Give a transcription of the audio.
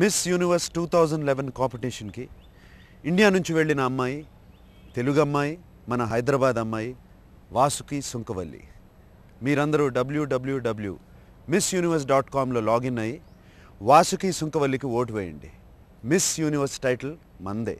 miss Universe two thousand eleven కాంపిటీషన్కి India నుంచి వెళ్ళిన అమ్మాయి తెలుగు అమ్మాయి మన హైదరాబాద్ అమ్మాయి వాసుకి సుంకవల్లి మీరందరూ డబ్ల్యూడబ్ల్యూడబ్ల్యూ మిస్ యూనివర్స్ డాట్ కామ్లో లాగిన్ అయ్యి వాసుకి సుంకవల్లికి ఓటు వేయండి మిస్ యూనివర్స్ టైటిల్ మందే